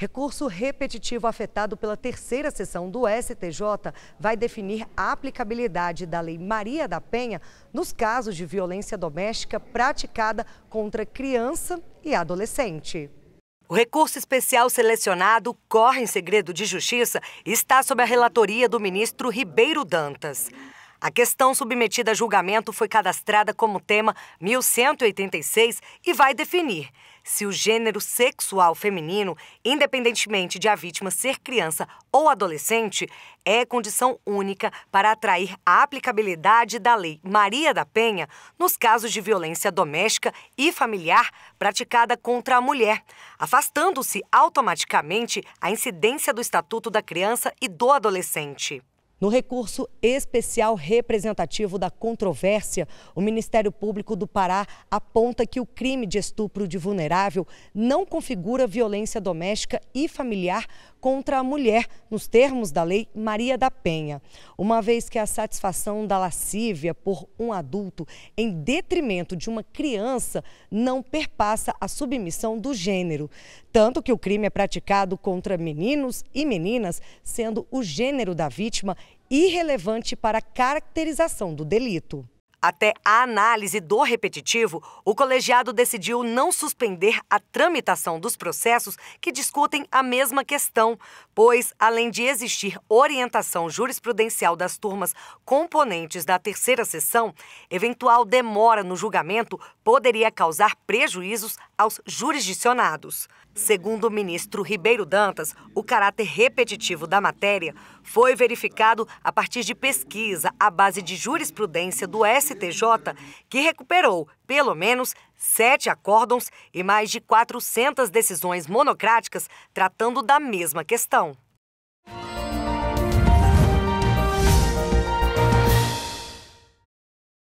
Recurso repetitivo afetado pela terceira sessão do STJ vai definir a aplicabilidade da Lei Maria da Penha nos casos de violência doméstica praticada contra criança e adolescente. O recurso especial selecionado corre em segredo de justiça e está sob a relatoria do ministro Ribeiro Dantas. A questão submetida a julgamento foi cadastrada como tema 1186 e vai definir se o gênero sexual feminino, independentemente de a vítima ser criança ou adolescente, é condição única para atrair a aplicabilidade da Lei Maria da Penha nos casos de violência doméstica e familiar praticada contra a mulher, afastando-se automaticamente a incidência do Estatuto da Criança e do Adolescente. No recurso especial representativo da controvérsia, o Ministério Público do Pará aponta que o crime de estupro de vulnerável não configura violência doméstica e familiar contra a mulher, nos termos da Lei Maria da Penha, uma vez que a satisfação da lascívia por um adulto em detrimento de uma criança não perpassa a submissão do gênero, tanto que o crime é praticado contra meninos e meninas, sendo o gênero da vítima irrelevante para a caracterização do delito. Até a análise do repetitivo, o colegiado decidiu não suspender a tramitação dos processos que discutem a mesma questão, pois, além de existir orientação jurisprudencial das turmas componentes da terceira sessão, eventual demora no julgamento poderia causar prejuízos aos jurisdicionados. Segundo o ministro Ribeiro Dantas, o caráter repetitivo da matéria foi verificado a partir de pesquisa à base de jurisprudência do STF STJ, que recuperou pelo menos sete acórdons e mais de 400 decisões monocráticas tratando da mesma questão.